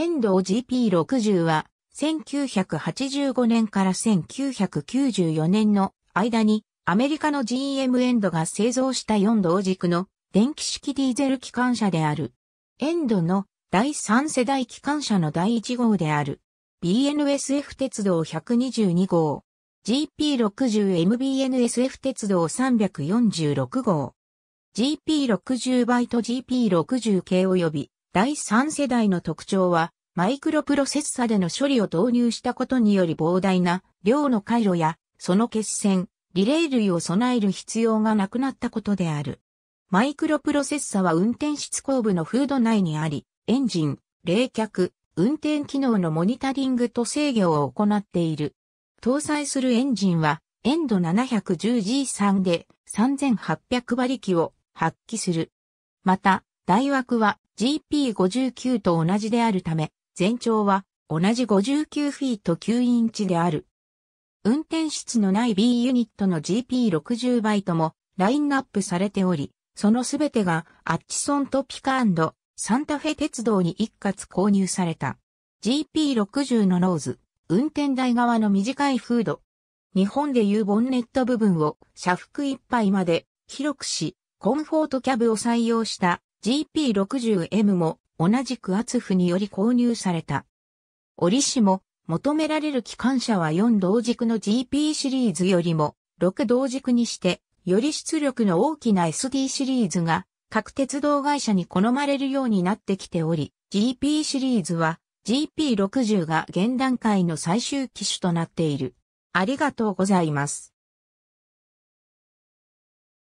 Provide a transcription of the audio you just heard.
遠藤 GP60 は、1985年から1994年の間に、アメリカの GM エンドが製造した4同軸の電気式ディーゼル機関車である。エンドの第3世代機関車の第1号である。BNSF 鉄道122号。GP60MBNSF 鉄道346号。GP60 バイト GP60 系及び第3世代の特徴はマイクロプロセッサでの処理を導入したことにより膨大な量の回路やその決線、リレー類を備える必要がなくなったことである。マイクロプロセッサは運転室後部のフード内にあり、エンジン、冷却、運転機能のモニタリングと制御を行っている。搭載するエンジンは、エンド 710G3 で3800馬力を発揮する。また、台枠は GP59 と同じであるため、全長は同じ59フィート9インチである。運転室のない B ユニットの GP60 バイトもラインナップされており、そのすべてがアッチソントピカサンタフェ鉄道に一括購入された。GP60 のノーズ、運転台側の短いフード。日本でいうボンネット部分を車腹いっぱいまで広くし、コンフォートキャブを採用した GP60M も同じく圧府により購入された。折しも、求められる機関車は4同軸の GP シリーズよりも6同軸にして、より出力の大きな SD シリーズが各鉄道会社に好まれるようになってきており、GP シリーズは GP60 が現段階の最終機種となっている。ありがとうございます。